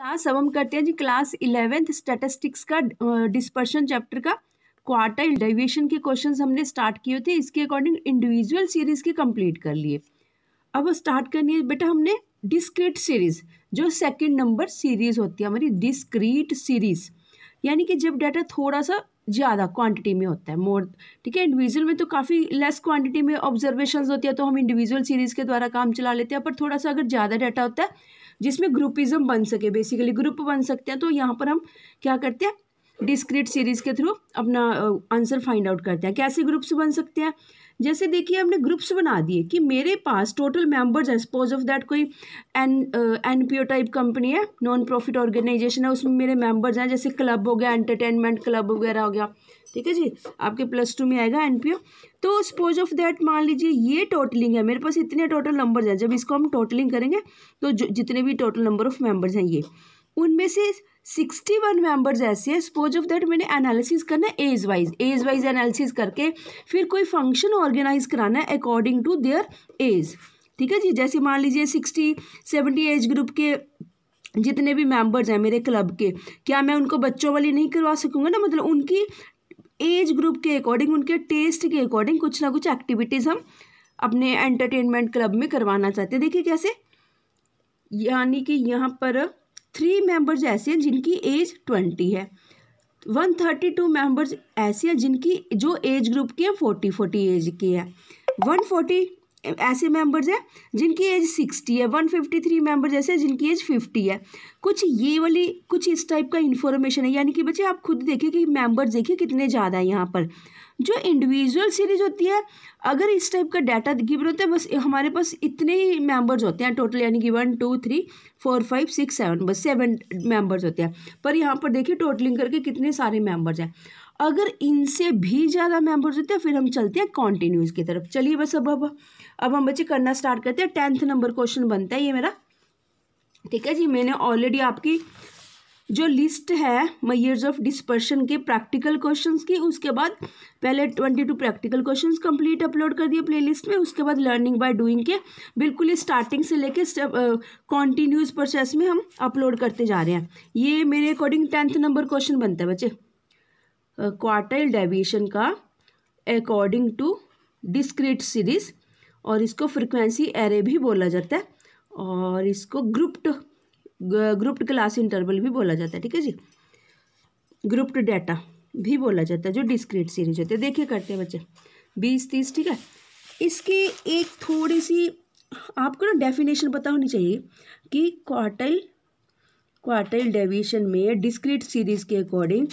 class अब हम करते हैं जी क्लास इलेवेंथ स्टेटिस्टिक्स का डिस्पर्शन चैप्टर का क्वार्टर डेविएशन के क्वेश्चन हमने स्टार्ट किए थे इसके अकॉर्डिंग इंडिविजुअल सीरीज के कंप्लीट कर लिए अब स्टार्ट करनी है बेटा हमने डिस्क्रीट सीरीज जो सेकंड नंबर सीरीज होती है हमारी डिस्क्रीट सीरीज यानी कि जब डाटा थोड़ा सा ज़्यादा क्वांटिटी में होता है मोर ठीक है इंडिविजुअल में तो काफ़ी लेस क्वांटिटी में ऑब्जर्वेशन होती है तो हम इंडिविजुअल सीरीज़ के द्वारा काम चला लेते हैं पर थोड़ा सा अगर ज़्यादा डाटा होता है जिसमें ग्रुपिज्म बन सके बेसिकली ग्रुप बन सकते हैं तो यहाँ पर हम क्या करते हैं डिस्क्रीट सीरीज के थ्रू अपना आंसर फाइंड आउट करते हैं कैसे ग्रुप्स बन सकते हैं जैसे देखिए हमने ग्रुप्स बना दिए कि मेरे पास टोटल मेंबर्स uh, है सपोज ऑफ दैट कोई N N P O type company है नॉन प्रॉफिट ऑर्गेनाइजेशन है उसमें मेरे मेंबर्स हैं जैसे क्लब हो गया एंटरटेनमेंट क्लब वगैरह हो गया ठीक है जी आपके प्लस टू में आएगा एन पी ओ तो सपोज ऑफ दैट मान लीजिए ये टोटलिंग है मेरे पास इतने टोटल नंबर हैं जब इसको हम टोटलिंग करेंगे तो जितने भी टोटल नंबर ऑफ मेम्बर्स हैं ये उनमें से सिक्सटी वन मेम्बर्स ऐसे हैं सपोज ऑफ दैट मैंने एनालिसिस करना है age wise age wise analysis करके फिर कोई फंक्शन ऑर्गेनाइज कराना है अकॉर्डिंग टू देयर एज ठीक है जी जैसे मान लीजिए सिक्सटी सेवेंटी एज ग्रुप के जितने भी मेम्बर्स हैं मेरे क्लब के क्या मैं उनको बच्चों वाली नहीं करवा सकूँगा ना मतलब उनकी एज ग्रुप के अकॉर्डिंग उनके टेस्ट के अकॉर्डिंग कुछ ना कुछ एक्टिविटीज़ हम अपने एंटरटेनमेंट क्लब में करवाना चाहते हैं देखिए कैसे यानी कि यहाँ पर थ्री मेंबर्स ऐसे हैं जिनकी एज ट्वेंटी है वन थर्टी टू मेम्बर्स ऐसे हैं जिनकी जो एज ग्रुप की है फोर्टी फोर्टी एज की है वन फोर्टी ऐसे मेंबर्स हैं जिनकी एज सिक्सटी है वन फिफ्टी थ्री मेम्बर्स ऐसे हैं जिनकी एज फिफ्टी है कुछ ये वाली कुछ इस टाइप का इन्फॉर्मेशन है यानी कि बच्चे आप खुद देखिए कि मेंबर्स देखिए कितने ज़्यादा है यहाँ पर जो इंडिविजुअल सीरीज होती है अगर इस टाइप का डाटा गिवन होता है बस हमारे पास इतने ही मेंबर्स होते हैं टोटल यानी कि one two three four five six seven बस सेवन मेंबर्स होते हैं पर यहाँ पर देखिए टोटलिंग करके कितने सारे मेंबर्स हैं अगर इनसे भी ज़्यादा मेंबर्स होते हैं फिर हम चलते हैं कॉन्टिन्यूज़ की तरफ चलिए बस अब अब अब हम बच्चे करना स्टार्ट करते हैं टेंथ नंबर क्वेश्चन बनता है ये मेरा ठीक है जी मैंने ऑलरेडी आपकी जो लिस्ट है मयर्स ऑफ डिस्पर्शन के प्रैक्टिकल क्वेश्चंस की उसके बाद पहले twenty two practical questions complete upload कर दिए प्लेलिस्ट में उसके बाद लर्निंग बाय डूइंग के बिल्कुल स्टार्टिंग से लेके कॉन्टीन्यूस प्रोसेस में हम अपलोड करते जा रहे हैं ये मेरे अकॉर्डिंग टेंथ नंबर क्वेश्चन बनता है बच्चे क्वार्टल डेविएशन का अकॉर्डिंग टू डिस्क्रिट सीरीज और इसको फ्रिक्वेंसी एरे भी बोला जाता है और इसको ग्रुप्ड ग्रुप्ड क्लास इंटरवल भी बोला जाता है ठीक है जी ग्रुप्ड डाटा भी बोला जाता है जो डिस्क्रीट सीरीज होती है देखिए करते हैं बच्चे बीस तीस ठीक है इसकी एक थोड़ी सी आपको ना डेफिनेशन पता होनी चाहिए कि क्वार्टल क्वार्टल डेविएशन में डिस्क्रीट सीरीज के अकॉर्डिंग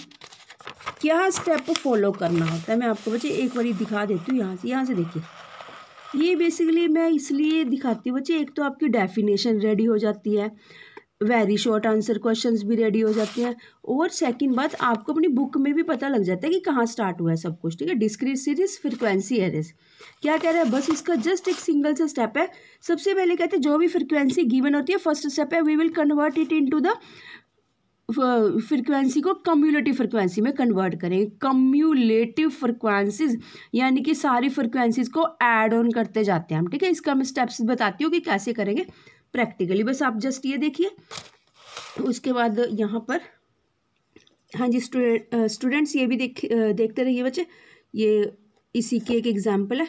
क्या स्टेप फॉलो करना होता है मैं आपको बच्चे एक बार दिखा देती हूँ यहाँ से यहाँ से देखिए ये बेसिकली मैं इसलिए दिखाती हूँ बच्चे एक तो आपकी डेफिनेशन रेडी हो जाती है वेरी शॉर्ट आंसर क्वेश्चंस भी रेडी हो जाते हैं और सेकंड बात आपको अपनी बुक में भी पता लग जाता है कि कहाँ स्टार्ट हुआ है सब कुछ ठीक है डिस्क्रीट सीरीज फ्रिक्वेंसी एरेज क्या कह रहे हैं बस इसका जस्ट एक सिंगल सा स्टेप है सबसे पहले कहते हैं जो भी फ्रिक्वेंसी गिवन होती है फर्स्ट स्टेप है we will convert it into the frequency को कम्यूलेटिव फ्रिक्वेंसी में कन्वर्ट करेंगे कम्यूलेटिव फ्रिक्वेंसीज यानी कि सारी फ्रिक्वेंसीज को एड ऑन करते जाते हैं हम ठीक है इसका मैं स्टेप्स बताती हूँ कि कैसे करेंगे प्रैक्टिकली बस आप जस्ट ये देखिए उसके बाद यहाँ पर हाँ जी स्टूडेंट स्टूडेंट्स ये भी देख देखते रहिए बच्चे ये इसी की एक एग्जाम्पल है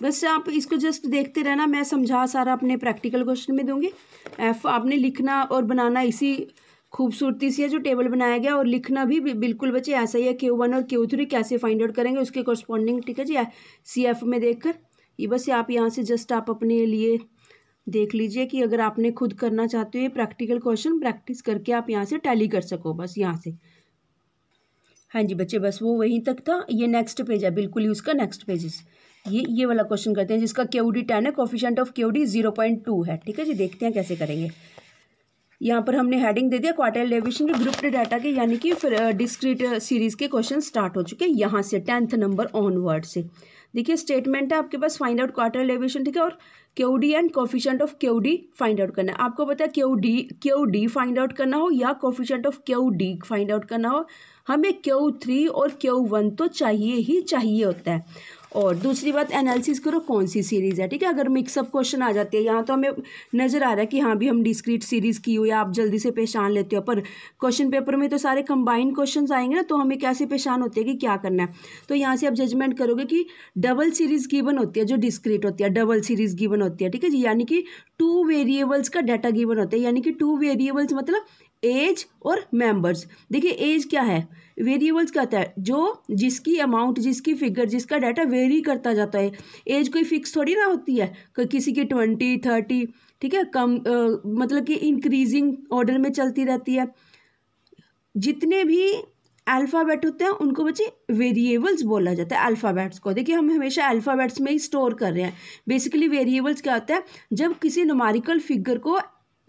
बस आप इसको जस्ट देखते रहना मैं समझा सारा अपने प्रैक्टिकल क्वेश्चन में दूंगी एफ आपने लिखना और बनाना इसी खूबसूरती से है जो टेबल बनाया गया और लिखना भी बिल्कुल बच्चे ऐसा ही है क्यू वन और क्यू थ्री कैसे फाइंड आउट करेंगे उसके कॉरस्पॉन्डिंग ठीक है जी सी एफ में कर ये बस आप यहाँ से जस्ट आप अपने लिए देख लीजिए कि अगर आपने खुद करना चाहते हो ये प्रैक्टिकल क्वेश्चन प्रैक्टिस करके आप यहाँ से टैली कर सको बस यहाँ से हाँ जी बच्चे बस वो वहीं तक था ये नेक्स्ट पेज है बिल्कुल ही उसका नेक्स्ट पेजेस ये ये वाला क्वेश्चन करते हैं जिसका क्यू डी टेन है coefficient of Q D zero point two है ठीक है जी देखते हैं कैसे करेंगे यहाँ पर हमने हेडिंग दे दिया क्वार्टर एलिवेशन के ग्रुप्ड डाटा के यानी कि फिर डिस्क्रीट सीरीज के क्वेश्चन स्टार्ट हो चुके हैं यहाँ से टेंथ नंबर ऑनवर्ड से देखिए स्टेटमेंट है आपके पास फाइंड आउट क्वार्टर एलिवेशन ठीक है और Q D and coefficient of Q D find out करना है आपको पता है Q D Q D find out करना हो या coefficient of Q D find out करना हो हमें क्यू थ्री और क्यू वन तो चाहिए ही चाहिए होता है और दूसरी बात एनालिसिस करो कौन सी सीरीज़ है ठीक है अगर मिक्सअप क्वेश्चन आ जाते हैं यहाँ तो हमें नज़र आ रहा है कि हाँ भी हम डिस्क्रीट सीरीज़ की हुई आप जल्दी से पहचान लेते हो पर क्वेश्चन पेपर में तो सारे कंबाइंड क्वेश्चन आएंगे ना तो हमें कैसे पहचान होती है कि क्या करना है तो यहाँ से आप जजमेंट करोगे कि डबल सीरीज़ गिवन होती है जो डिस्क्रीट होती है डबल सीरीज़ गिवन होती है ठीक है जी यानी कि टू वेरिएबल्स का डाटा गिवन होता है यानी कि टू वेरिएबल्स मतलब एज और मेंबर्स देखिए एज क्या है वेरिएबल्स क्या होता है जो जिसकी अमाउंट जिसकी फिगर जिसका डाटा वेरी करता जाता है एज कोई फिक्स थोड़ी ना होती है कि किसी की ट्वेंटी थर्टी ठीक है कम आ, मतलब कि इंक्रीजिंग ऑर्डर में चलती रहती है जितने भी अल्फ़ाबेट होते हैं उनको बच्चे वेरिएबल्स बोला जाता है अल्फ़ाबेट्स को देखिए हम हमेशा अल्फ़ाबेट्स में ही स्टोर कर रहे हैं बेसिकली वेरिएबल्स क्या होता है जब किसी नुमारिकल फिगर को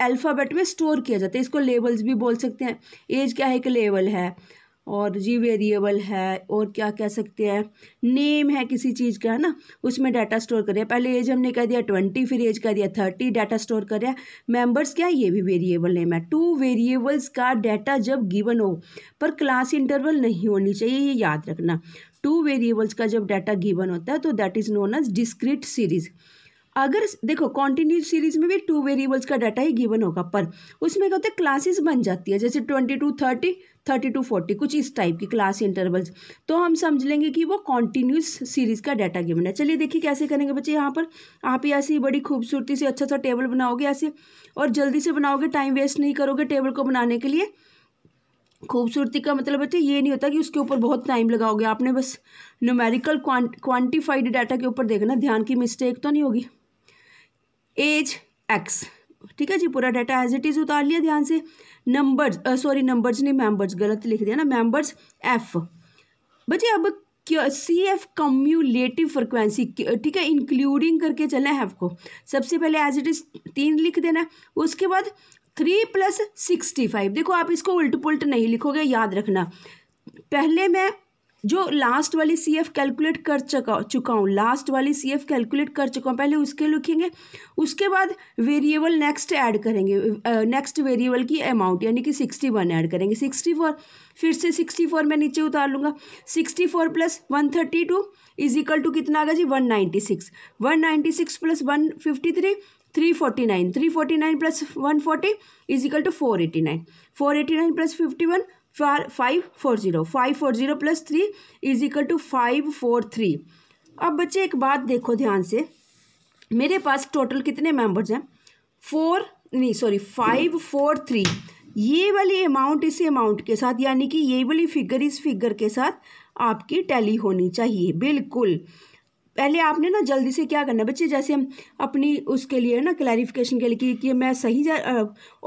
अल्फ़ाबेट में स्टोर किया जाता है इसको लेबल्स भी बोल सकते हैं एज क्या है एक लेवल है और जी वेरिएबल है और क्या कह सकते हैं नेम है किसी चीज़ का है ना उसमें डाटा स्टोर करें पहले एज हमने कह दिया ट्वेंटी फिर एज कह दिया थर्टी डाटा स्टोर करें मेंबर्स क्या ये भी वेरिएबल नेम है टू वेरिएबल्स का डाटा जब गिवन हो पर क्लास इंटरवल नहीं होनी चाहिए ये याद रखना टू वेरिएबल्स का जब डाटा गिवन होता है तो that is known as discrete series अगर देखो कॉन्टीन्यूस सीरीज में भी टू वेरिएबल्स का डाटा ही गिवन होगा पर उसमें क्या होता है क्लासेस बन जाती है जैसे twenty to thirty thirty to forty कुछ इस टाइप की क्लास इंटरवल्स तो हम समझ लेंगे कि वो कॉन्टीन्यूस सीरीज का डाटा गिवन है चलिए देखिए कैसे करेंगे बच्चे यहाँ पर आप ही ऐसी बड़ी खूबसूरती से अच्छा सा टेबल बनाओगे ऐसे और जल्दी से बनाओगे टाइम वेस्ट नहीं करोगे टेबल को बनाने के लिए खूबसूरती का मतलब बच्चे ये नहीं होता कि उसके ऊपर बहुत टाइम लगाओगे आपने बस न्यूमेरिकल क्वांटिफाइड डाटा के ऊपर देखना ध्यान की मिस्टेक तो नहीं होगी एज एक्स ठीक है जी पूरा डाटा एज इट इज़ उतार लिया ध्यान से नंबर्स सॉरी नंबर्स नहीं मेंबर्स गलत लिख दिया ना मेंबर्स एफ बच्चे अब क्यों सी एफ कम्यूलेटिव फ्रिक्वेंसी ठीक है इंक्लूडिंग करके चलना है को सबसे पहले एज इट इज़ तीन लिख देना उसके बाद थ्री प्लस सिक्सटी फाइव देखो आप इसको उल्ट पुलट नहीं लिखोगे याद रखना पहले मैं जो लास्ट वाली सी एफ कैलकुलेट कर चुका चुका हूँ लास्ट वाली सी एफ कैलकुलेट कर चुका हूँ पहले उसके लिखेंगे उसके बाद वेरिएबल नेक्स्ट ऐड करेंगे नेक्स्ट वेरिएबल की अमाउंट यानी कि सिक्सटी वन ऐड करेंगे सिक्सटी फोर फिर से सिक्सटी फोर मैं नीचे उतार लूँगा sixty four plus one thirty two is equal to कितना आ गया जी one ninety six one ninety six plus one fifty three three forty nine three forty nine plus one forty is equal to four eighty nine four eighty nine plus fifty one five four zero five four zero plus three is equal to five four three अब बच्चे एक बात देखो ध्यान से मेरे पास total कितने मेंबर्स हैं फोर नहीं सॉरी फाइव फोर थ्री ये वाली अमाउंट इस अमाउंट के साथ यानी कि ये वाली फिगर इस फिगर के साथ आपकी टैली होनी चाहिए बिल्कुल पहले आपने ना जल्दी से क्या करना बच्चे जैसे हम अपनी उसके लिए ना क्लैरिफिकेशन के लिए कि, कि मैं सही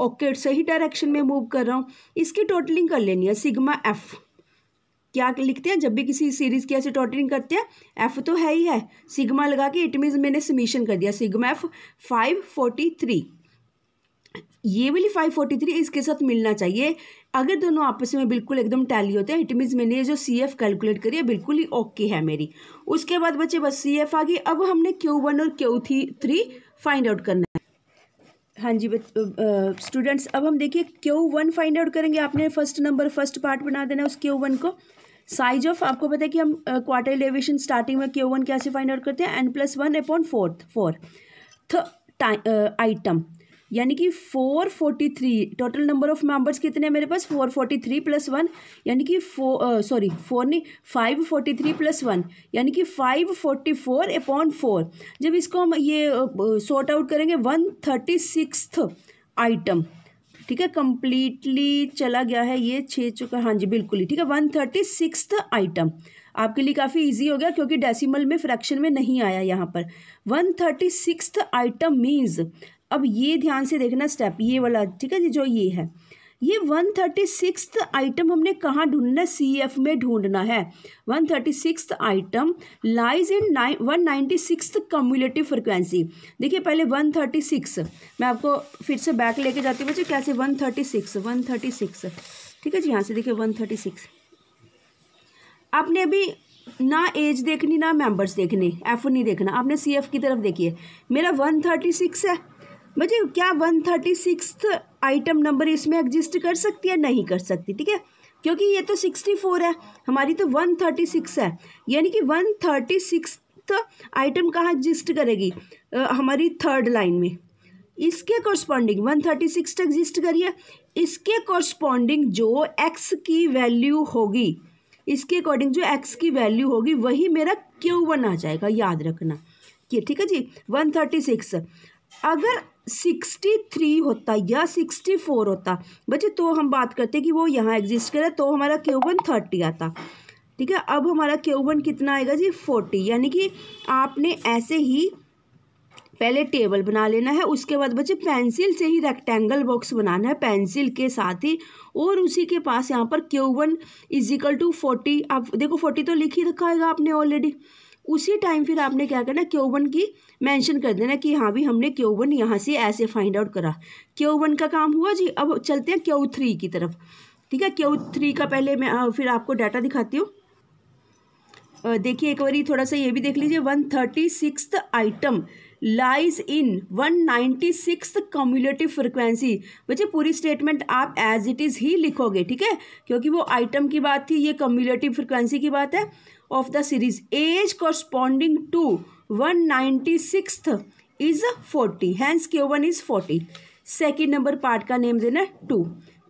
ओके सही डायरेक्शन में मूव कर रहा हूँ इसकी टोटलिंग कर लेनी है सिग्मा एफ़ क्या लिखते हैं जब भी किसी सीरीज की ऐसे टोटलिंग करते हैं एफ तो है ही है सिग्मा लगा के इट मीन्स मैंने समीशन कर दिया sigma F five forty three ये वाली फाइव फोर्टी थ्री इसके साथ मिलना चाहिए अगर दोनों आपस में बिल्कुल एकदम टैली होते हैं इट मीन्स मैंने जो सी एफ कैलकुलेट करी है बिल्कुल ही ओके है मेरी उसके बाद बच्चे बस सी एफ आ गई अब हमने क्यू वन और Q three three find out करना है हाँ जी स्टूडेंट्स अब हम देखिए क्यू वन फाइंड आउट करेंगे आपने फर्स्ट नंबर फर्स्ट पार्ट बना देना उस क्यू वन को साइज ऑफ आपको पता है कि हम क्वार्टर डेविएशन स्टार्टिंग में क्यू वन कैसे फाइंड आउट करते हैं N plus one upon fourth fourth item यानी कि four forty three total number of members कितने हैं मेरे पास four forty three plus one यानी कि फो सॉरी फोर नहीं five forty three plus one यानी कि five forty four upon four जब इसको हम ये सॉर्ट आउट करेंगे वन थर्टी सिक्स आइटम ठीक है कम्प्लीटली चला गया है ये छः चुका हाँ जी बिल्कुल ही ठीक है वन थर्टी सिक्स आइटम आपके लिए काफ़ी इजी हो गया क्योंकि डेसिमल में फ्रैक्शन में नहीं आया यहाँ पर one thirty six item means अब ये ध्यान से देखना स्टेप ये वाला ठीक है जी जो ये है ये वन थर्टी सिक्स आइटम हमने कहाँ ढूंढना सी एफ में ढूंढना है one thirty six item lies in nine one ninety six cumulative frequency देखिए पहले वन थर्टी सिक्स मैं आपको फिर से बैक लेके जाती हूँ बच्चे कैसे one thirty six one thirty six ठीक है जी यहाँ से देखिए वन थर्टी सिक्स आपने अभी ना एज देखनी ना मेंबर्स देखने एफ नहीं देखना आपने सी एफ की तरफ देखिए मेरा वन थर्टी सिक्स है बच्चे क्या one thirty six item number इसमें एग्जिस्ट कर सकती है नहीं कर सकती ठीक है क्योंकि ये तो सिक्सटी फोर है हमारी तो वन थर्टी सिक्स है यानी कि वन थर्टी सिक्स आइटम कहाँ एग्जिस्ट करेगी आ, हमारी थर्ड लाइन में इसके corresponding one thirty six exist करिए इसके कॉरस्पॉन्डिंग जो एक्स की वैल्यू होगी इसके अकॉर्डिंग जो एक्स की वैल्यू होगी वही मेरा क्यू वन आ जाएगा याद रखना ठीक है जी वन थर्टी सिक्स अगर सिक्सटी थ्री होता या सिक्सटी फोर होता बच्चे तो हम बात करते कि वो यहाँ एग्जिस्ट करे तो हमारा वन थर्टी आता ठीक है अब हमारा वन कितना आएगा जी फोर्टी यानी कि आपने ऐसे ही पहले टेबल बना लेना है उसके बाद बच्चे पेंसिल से ही रेक्टेंगल बॉक्स बनाना है पेंसिल के साथ ही और उसी के पास यहाँ पर Q one is equal to forty आप देखो फोर्टी तो लिख ही रखा होगा आपने ऑलरेडी उसी टाइम फिर आपने क्या करना क्यू वन की मेंशन कर देना कि हाँ भी हमने क्यू वन यहाँ से ऐसे फाइंड आउट करा क्यू वन का काम हुआ जी अब चलते हैं क्यू थ्री की तरफ ठीक है क्यू थ्री का पहले मैं फिर आपको डाटा दिखाती हूँ देखिए एक बार थोड़ा सा ये भी देख लीजिए one thirty six item lies in one ninety six cumulative frequency बच्चे पूरी स्टेटमेंट आप एज इट इज़ ही लिखोगे ठीक है क्योंकि वो आइटम की बात थी ये कम्यूलेटिव फ्रिक्वेंसी की बात है of the series as corresponding to one ninety six is forty hence के one is forty second number part का नेम देना है to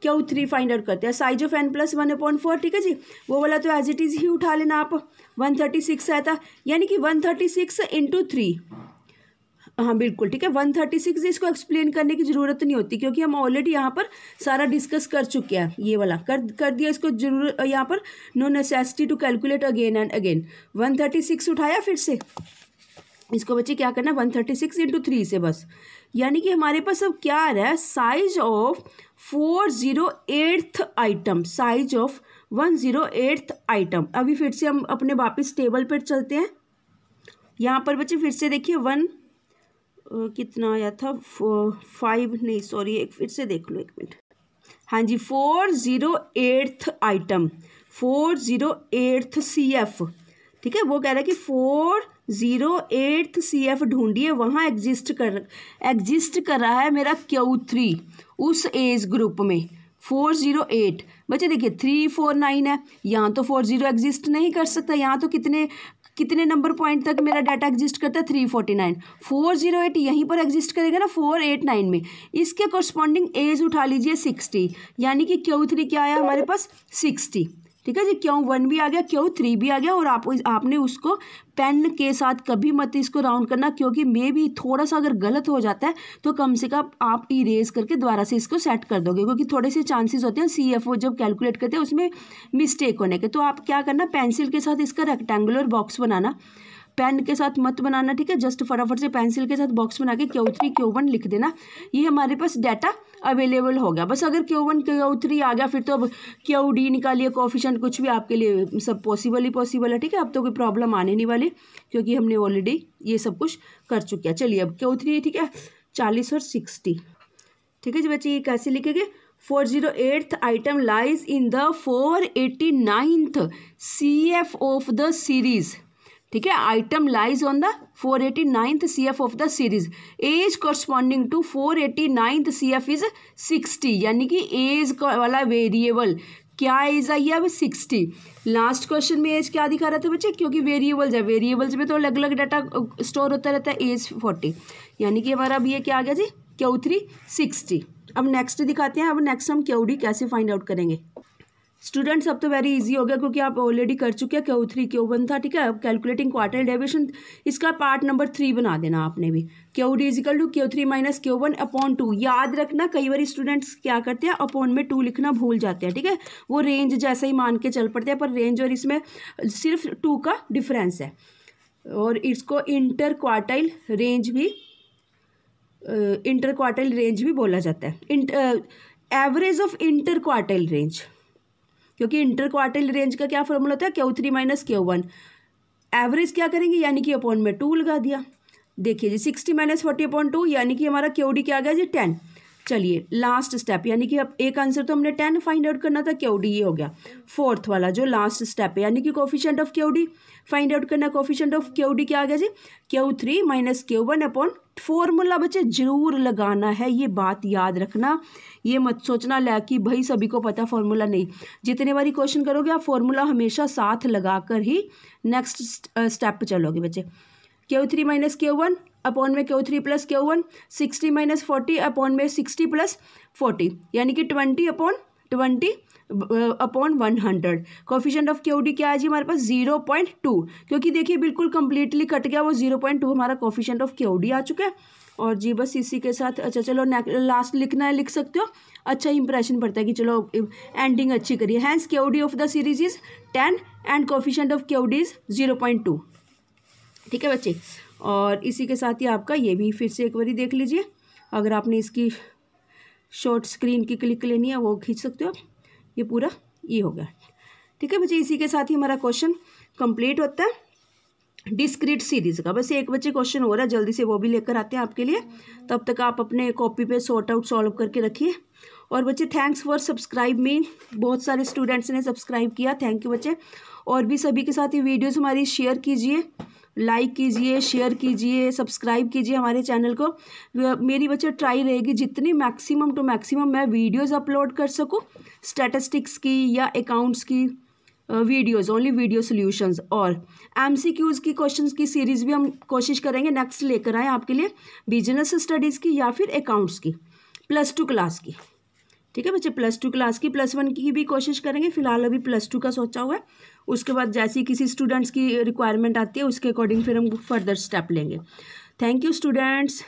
Q three find out करते हैं size of n plus one upon four ठीक है जी वो वाला तो एज इट इज़ ही उठा लेना आप वन थर्टी सिक्स आया था यानी कि one thirty six into three हाँ बिल्कुल ठीक है वन थर्टी सिक्स इसको एक्सप्लेन करने की ज़रूरत नहीं होती क्योंकि हम ऑलरेडी यहाँ पर सारा डिस्कस कर चुके हैं ये वाला कर कर दिया इसको जरूर यहाँ पर no necessity to calculate again and again one thirty six उठाया फिर से इसको बच्चे क्या करना है one thirty six into three से बस यानी कि हमारे पास अब क्या आ रहा है size of four zero eighth item size of one zero eighth item अभी फिर से हम अपने वापस टेबल पर चलते हैं यहाँ पर बच्चे फिर से देखिए वन कितना आया था फाइव नहीं सॉरी एक फिर से देख लो एक मिनट हाँ जी four zero eighth item four zero eighth C F ठीक है वो कह रहा है कि four zero eighth C F ढूंढिए वहाँ एग्जिस्ट कर एग्जिस्ट कर रहा है मेरा क्यू थ्री उस एज ग्रुप में फोर ज़ीरो एट बच्चे देखिए थ्री फोर नाइन है यहाँ तो फोर ज़ीरो एग्जिस्ट नहीं कर सकता यहाँ तो कितने कितने नंबर पॉइंट तक मेरा डाटा एग्जिस्ट करता है three forty nine four zero eight यहीं पर एग्जिस्ट करेगा ना फोर एट नाइन में इसके कॉरस्पॉन्डिंग एज उठा लीजिए सिक्सटी यानी कि क्यू थ्री क्या आया हमारे पास सिक्सटी ठीक है जी क्यों वन भी आ गया क्यों थ्री भी आ गया और आप आपने उसको पेन के साथ कभी मत इसको राउंड करना क्योंकि मे भी थोड़ा सा अगर गलत हो जाता है तो कम से कम आप इरेज करके दोबारा से इसको सेट कर दोगे क्योंकि थोड़े से चांसेस होते हैं सी एफ ओ जब कैलकुलेट करते हैं उसमें मिस्टेक होने के तो आप क्या करना पेंसिल के साथ इसका रेक्टेंगुलर बॉक्स बनाना पेन के साथ मत बनाना ठीक है जस्ट फटाफट से पेंसिल के साथ बॉक्स बना के क्यू थ्री क्यू वन लिख देना ये हमारे पास डाटा अवेलेबल हो गया बस अगर क्यू वन क्यू थ्री आ गया फिर तो अब क्यू डी निकालिए कोफिशेंट कुछ भी आपके लिए सब पॉसिबल ही पॉसिबल है ठीक है अब तो कोई प्रॉब्लम आने नहीं वाली क्योंकि हमने ऑलरेडी ये सब कुछ कर चुके हैं चलिए अब क्यू थ्री ठीक है चालीस और सिक्सटी ठीक है जी बच्चे ये कैसे लिखेंगे four zero eighth item lies in the four eighty ninth C F of the series ठीक है item lies on the four eighty ninth C F of the series as corresponding to four eighty ninth C F is sixty यानी कि as वाला variable क्या as आई है अब sixty last question में एज क्या दिखा रहा था बच्चे क्योंकि वेरिएबल्स है वेरिएबल्स में तो अलग अलग डाटा स्टोर होता रहता है एज फोर्टी यानी कि हमारा अब ये क्या आ गया जी क्यू थ्री सिक्सटी अब नेक्स्ट दिखाते हैं अब नेक्स्ट हम क्यूडी कैसे फाइंड आउट करेंगे स्टूडेंट्स अब तो वेरी इजी हो गया क्योंकि आप ऑलरेडी कर चुके हैं क्यू थ्री क्यू वन था ठीक है अब कैलकुलेटिंग क्वार्टर डेविएशन इसका पार्ट नंबर थ्री बना देना आपने भी Q D equal to Q three minus Q one upon two याद रखना कई बार स्टूडेंट्स क्या करते हैं अपॉन में टू लिखना भूल जाते हैं ठीक है वो रेंज जैसा ही मान के चल पड़ते हैं पर रेंज और इसमें सिर्फ टू का डिफरेंस है और इसको इंटर क्वार्टाइल रेंज भी इंटर क्वार्टाइल रेंज भी बोला जाता है average of inter quartile range क्योंकि इंटर क्वार्टरली रेंज का क्या फॉर्मूला होता है Q three minus Q one average क्या करेंगे यानी कि अपॉन में टू लगा दिया देखिए जी sixty minus forty upon two यानी कि हमारा क्यू डी क्या आ गया जी टेन चलिए लास्ट स्टेप यानी कि अब एक आंसर तो हमने टेन फाइंड आउट करना था क्यू डी ये हो गया फोर्थ वाला जो लास्ट स्टेप है यानी कि coefficient of Q D find out करना कोफिशेंट ऑफ क्यू डी क्या आ गया जी Q three minus Q one upon formula बच्चे ज़रूर लगाना है ये बात याद रखना ये मत सोचना लै कि भाई सभी को पता फॉर्मूला नहीं जितने बारी क्वेश्चन करोगे आप फॉर्मूला हमेशा साथ लगा कर ही नेक्स्ट स्टेप चलोगे बच्चे Q three minus Q one upon में Q three plus Q one sixty minus forty upon में सिक्सटी प्लस फोर्टी यानी कि twenty upon twenty upon one hundred coefficient of QD क्या आ जाए हमारे पास जीरो पॉइंट टू क्योंकि देखिए बिल्कुल कंप्लीटली कट गया वो जीरो पॉइंट टू हमारा कॉफिशेंट ऑफ केओडी आ चुका है और जी बस इसी के साथ अच्छा चलो लास्ट लिखना है लिख सकते हो अच्छा इंप्रेशन पड़ता है कि चलो एंडिंग अच्छी करिए hence QD of the series is ten and coefficient of QD is zero point two ठीक है बच्चे और इसी के साथ ही आपका ये भी फिर से एक बार देख लीजिए अगर आपने इसकी शॉर्ट स्क्रीन की क्लिक लेनी है वो खींच सकते हो आप ये पूरा ये हो गया ठीक है बच्चे इसी के साथ ही हमारा क्वेश्चन कंप्लीट होता है डिस्क्रीट सीरीज का बस एक बच्चे क्वेश्चन हो रहा है जल्दी से वो भी लेकर आते हैं आपके लिए तब तक आप अपने कॉपी पे सॉर्ट आउट सॉल्व करके रखिए और बच्चे थैंक्स फॉर सब्सक्राइब मी बहुत सारे स्टूडेंट्स ने सब्सक्राइब किया थैंक यू बच्चे और भी सभी के साथ ये वीडियोज़ हमारी शेयर कीजिए लाइक कीजिए शेयर कीजिए सब्सक्राइब कीजिए हमारे चैनल को मेरी बच्चे ट्राई रहेगी जितनी मैक्सिमम टू मैक्सिमम मैं वीडियोस अपलोड कर सकूं स्टैटिस्टिक्स की या अकाउंट्स की वीडियोस ओनली वीडियो सॉल्यूशंस और एमसीक्यूज़ की क्वेश्चंस की सीरीज़ भी हम कोशिश करेंगे नेक्स्ट लेकर आएँ आपके लिए बिजनेस स्टडीज़ की या फिर अकाउंट्स की प्लस टू क्लास की ठीक है बच्चे प्लस टू क्लास की प्लस वन की भी कोशिश करेंगे फिलहाल अभी प्लस टू का सोचा हुआ है उसके बाद जैसी किसी स्टूडेंट्स की रिक्वायरमेंट आती है उसके अकॉर्डिंग फिर हम फर्दर स्टेप लेंगे थैंक यू स्टूडेंट्स